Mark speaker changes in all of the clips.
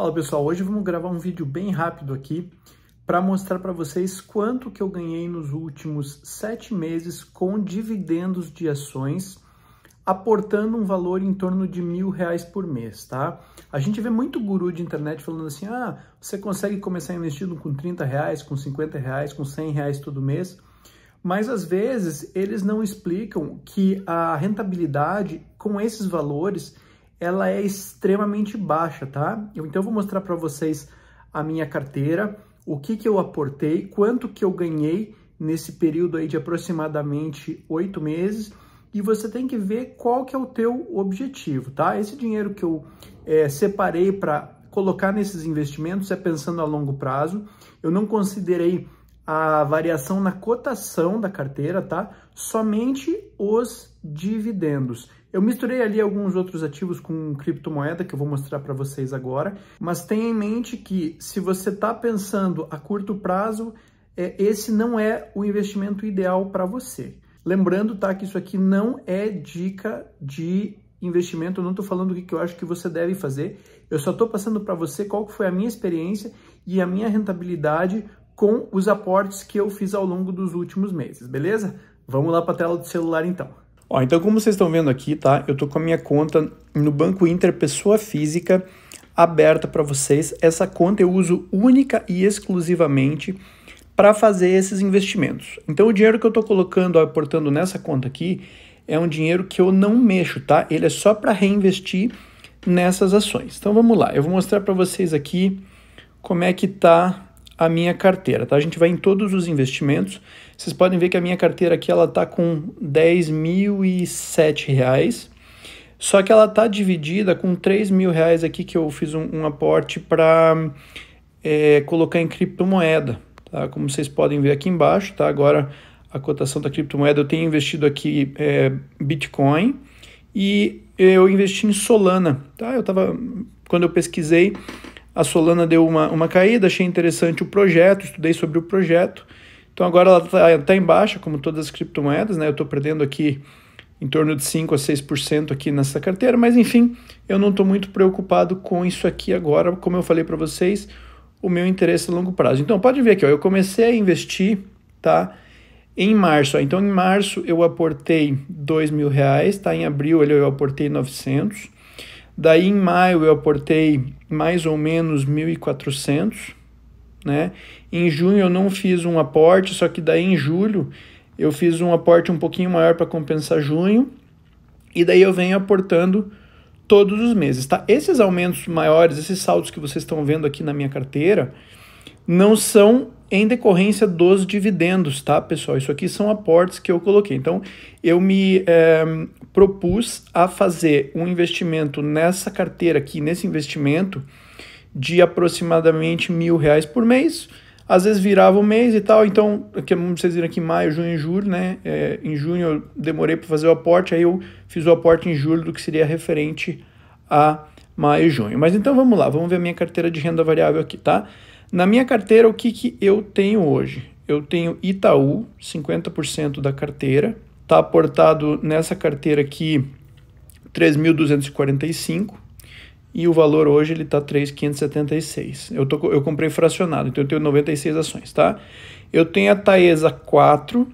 Speaker 1: Fala pessoal, hoje vamos gravar um vídeo bem rápido aqui para mostrar para vocês quanto que eu ganhei nos últimos sete meses com dividendos de ações, aportando um valor em torno de mil reais por mês, tá? A gente vê muito guru de internet falando assim, ah, você consegue começar investindo com 30 reais, com 50 reais, com 100 reais todo mês, mas às vezes eles não explicam que a rentabilidade com esses valores ela é extremamente baixa, tá? Eu então vou mostrar para vocês a minha carteira, o que, que eu aportei, quanto que eu ganhei nesse período aí de aproximadamente oito meses e você tem que ver qual que é o teu objetivo, tá? Esse dinheiro que eu é, separei para colocar nesses investimentos é pensando a longo prazo. Eu não considerei a variação na cotação da carteira, tá? Somente os dividendos. Eu misturei ali alguns outros ativos com criptomoeda que eu vou mostrar para vocês agora, mas tenha em mente que se você está pensando a curto prazo, é, esse não é o investimento ideal para você. Lembrando, tá, que isso aqui não é dica de investimento, eu não estou falando o que eu acho que você deve fazer, eu só estou passando para você qual foi a minha experiência e a minha rentabilidade com os aportes que eu fiz ao longo dos últimos meses, beleza? Vamos lá para a tela do celular então. Ó, então como vocês estão vendo aqui, tá? Eu tô com a minha conta no Banco Inter Pessoa Física aberta para vocês. Essa conta eu uso única e exclusivamente para fazer esses investimentos. Então o dinheiro que eu estou colocando, aportando nessa conta aqui, é um dinheiro que eu não mexo, tá? Ele é só para reinvestir nessas ações. Então vamos lá, eu vou mostrar para vocês aqui como é que tá a minha carteira, tá? A gente vai em todos os investimentos. Vocês podem ver que a minha carteira aqui ela tá com 10.007 reais. Só que ela tá dividida com três mil reais aqui que eu fiz um, um aporte para é, colocar em criptomoeda, tá? Como vocês podem ver aqui embaixo, tá? Agora a cotação da criptomoeda eu tenho investido aqui é, Bitcoin e eu investi em Solana, tá? Eu tava quando eu pesquisei a Solana deu uma, uma caída, achei interessante o projeto, estudei sobre o projeto. Então agora ela está tá em baixa, como todas as criptomoedas, né? Eu estou perdendo aqui em torno de 5 a 6% aqui nessa carteira, mas enfim, eu não estou muito preocupado com isso aqui agora, como eu falei para vocês, o meu interesse a é longo prazo. Então pode ver aqui, ó, eu comecei a investir, tá? Em março, ó, então em março eu aportei dois mil reais, tá? Em abril eu aportei 900. Daí em maio eu aportei mais ou menos 1.400, né? Em junho eu não fiz um aporte, só que daí em julho eu fiz um aporte um pouquinho maior para compensar junho. E daí eu venho aportando todos os meses, tá? Esses aumentos maiores, esses saldos que vocês estão vendo aqui na minha carteira, não são em decorrência dos dividendos, tá, pessoal? Isso aqui são aportes que eu coloquei. Então, eu me é, propus a fazer um investimento nessa carteira aqui, nesse investimento, de aproximadamente mil reais por mês. Às vezes virava o mês e tal, então, aqui vocês viram aqui, maio, junho e julho, né? É, em junho eu demorei para fazer o aporte, aí eu fiz o aporte em julho do que seria referente a maio e junho. Mas então vamos lá, vamos ver a minha carteira de renda variável aqui, tá? Na minha carteira, o que, que eu tenho hoje? Eu tenho Itaú, 50% da carteira. Está aportado nessa carteira aqui 3.245 e o valor hoje ele está 3.576. Eu, eu comprei fracionado, então eu tenho 96 ações, tá? Eu tenho a Taesa 4,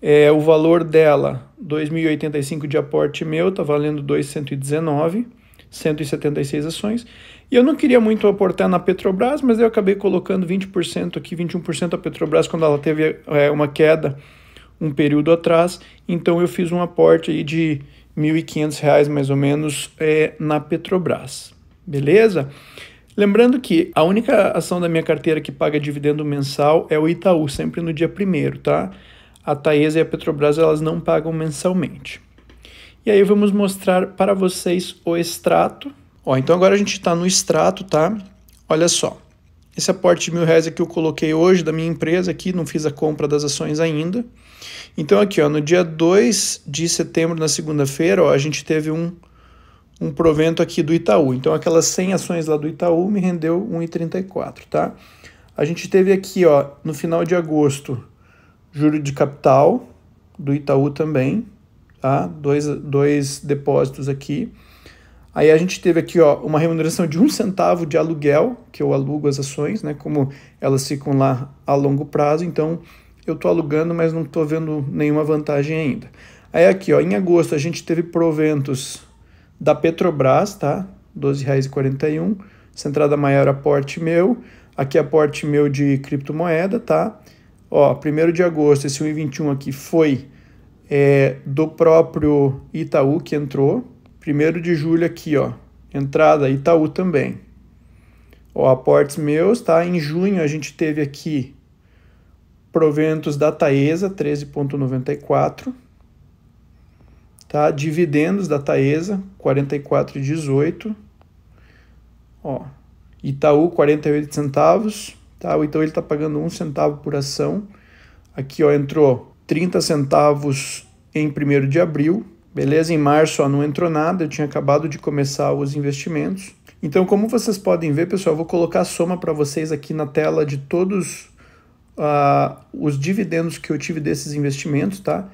Speaker 1: é, o valor dela 2.085 de aporte meu, está valendo 2.119. 176 ações. E eu não queria muito aportar na Petrobras, mas eu acabei colocando 20% aqui, 21% a Petrobras quando ela teve é, uma queda um período atrás. Então eu fiz um aporte aí de R$ 1.500 mais ou menos é, na Petrobras. Beleza? Lembrando que a única ação da minha carteira que paga dividendo mensal é o Itaú, sempre no dia primeiro, tá? A Taesa e a Petrobras elas não pagam mensalmente. E aí vamos mostrar para vocês o extrato. Ó, então agora a gente está no extrato, tá? Olha só, esse aporte de mil reais aqui eu coloquei hoje da minha empresa aqui, não fiz a compra das ações ainda. Então aqui, ó, no dia 2 de setembro, na segunda-feira, a gente teve um, um provento aqui do Itaú. Então aquelas 100 ações lá do Itaú me rendeu 1,34, tá? A gente teve aqui, ó, no final de agosto, juro de capital do Itaú também, tá? Dois, dois depósitos aqui. Aí a gente teve aqui ó, uma remuneração de um centavo de aluguel, que eu alugo as ações, né? Como elas ficam lá a longo prazo, então eu estou alugando, mas não estou vendo nenhuma vantagem ainda. Aí aqui, ó, em agosto a gente teve proventos da Petrobras, tá? R$ 12,41. Essa entrada maior aporte meu. Aqui aporte meu de criptomoeda, tá? Ó, 1 de agosto, esse 1,21 aqui foi é, do próprio Itaú que entrou. primeiro de julho aqui, ó. Entrada Itaú também. Ó, aportes meus, tá? Em junho a gente teve aqui proventos da Taesa, 13,94. Tá? Dividendos da Taesa, 44,18. Ó, Itaú, 48 centavos. Tá? então ele está pagando 1 centavo por ação. Aqui ó, entrou 30 centavos em 1 de abril, beleza? Em março ó, não entrou nada, eu tinha acabado de começar os investimentos. Então, como vocês podem ver, pessoal, eu vou colocar a soma para vocês aqui na tela de todos uh, os dividendos que eu tive desses investimentos, tá?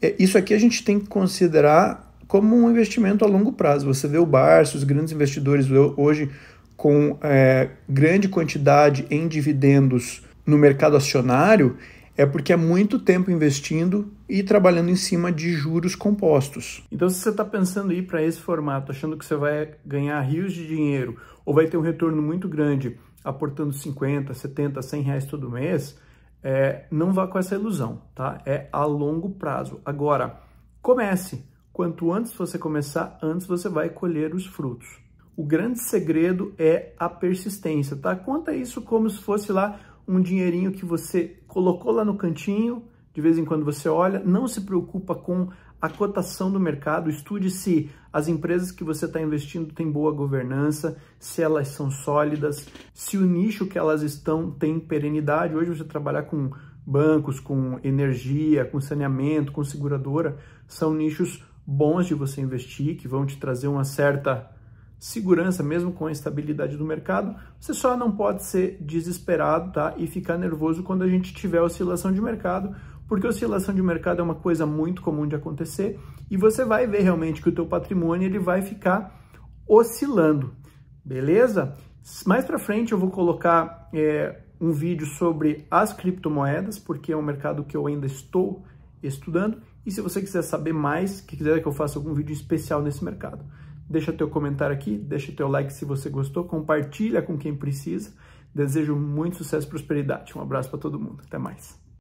Speaker 1: É, isso aqui a gente tem que considerar como um investimento a longo prazo. Você vê o Barça, os grandes investidores hoje com é, grande quantidade em dividendos no mercado acionário, é porque é muito tempo investindo e trabalhando em cima de juros compostos. Então, se você está pensando em ir para esse formato, achando que você vai ganhar rios de dinheiro ou vai ter um retorno muito grande aportando 50, 70, 100 reais todo mês, é, não vá com essa ilusão, tá? É a longo prazo. Agora, comece. Quanto antes você começar, antes você vai colher os frutos. O grande segredo é a persistência, tá? Conta isso como se fosse lá um dinheirinho que você colocou lá no cantinho, de vez em quando você olha, não se preocupa com a cotação do mercado, estude se as empresas que você está investindo têm boa governança, se elas são sólidas, se o nicho que elas estão tem perenidade. Hoje você trabalhar com bancos, com energia, com saneamento, com seguradora, são nichos bons de você investir, que vão te trazer uma certa segurança, mesmo com a estabilidade do mercado. Você só não pode ser desesperado tá? e ficar nervoso quando a gente tiver oscilação de mercado, porque oscilação de mercado é uma coisa muito comum de acontecer e você vai ver realmente que o teu patrimônio ele vai ficar oscilando, beleza? Mais para frente eu vou colocar é, um vídeo sobre as criptomoedas, porque é um mercado que eu ainda estou estudando. E se você quiser saber mais, que quiser que eu faça algum vídeo especial nesse mercado. Deixa teu comentário aqui, deixa teu like se você gostou, compartilha com quem precisa. Desejo muito sucesso e prosperidade. Um abraço para todo mundo. Até mais.